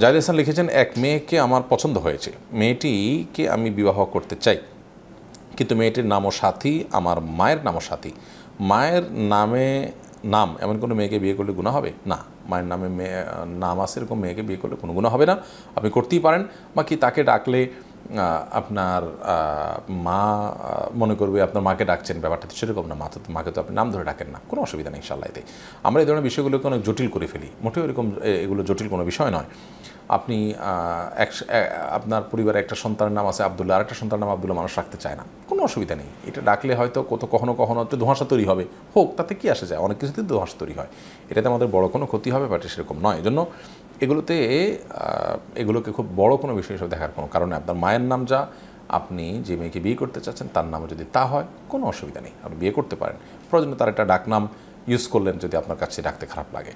জাহিদ হাসান লিখেছেন এক মেয়েকে আমার পছন্দ হয়েছে মেয়েটিকে আমি বিবাহ করতে চাই কিন্তু মেয়েটির নামও সাথী আমার মায়ের নামও সাথী মায়ের নামে নাম এমন কোনো মেয়েকে বিয়ে করলে গুণা হবে না মায়ের নামে মেয়ে নাম আছে এরকম মেয়েকে বিয়ে করলে কোনো গুণা হবে না আপনি করতেই পারেন বা কি তাকে ডাকলে আপনার মা মনে করবে আপনার মাকে ডাকছেন ব্যাপারটা তো সেরকম না মাথা মাকে তো আপনি নাম ধরে ডাকেন না কোনো অসুবিধা নেই ইনশাল্লাহ এতে আমরা এই ধরনের বিষয়গুলোকে অনেক জটিল করে ফেলি মোটেও এরকম এগুলো জটিল কোনো বিষয় নয় আপনি এক আপনার পরিবারে একটা সন্তানের নাম আছে আবদুল্লাহ আর একটা সন্তানের নাম আবদুল্লাহ মানুষ রাখতে চায় না কোনো অসুবিধা নেই এটা ডাকলে হয়তো কত কখনো কখনো তো ধোঁয়াশা তৈরি হবে হোক তাতে কি আসে যায় অনেক কিছুতেই ধোঁয়াশা তৈরি হয় এটাতে আমাদের বড় কোনো ক্ষতি হবে বাট সেরকম নয় এজন্য এগুলোতে এগুলোকে খুব বড় কোনো বিষয় হিসেবে দেখার কোনো কারণে আপনার মায়ের নাম যা আপনি যে মেয়েকে বিয়ে করতে চাচ্ছেন তার নাম যদি তা হয় কোনো অসুবিধা নেই আপনি বিয়ে করতে পারেন প্রয়োজনে তার একটা ডাকনাম ইউজ করলেন যদি আপনার কাছে ডাকতে খারাপ লাগে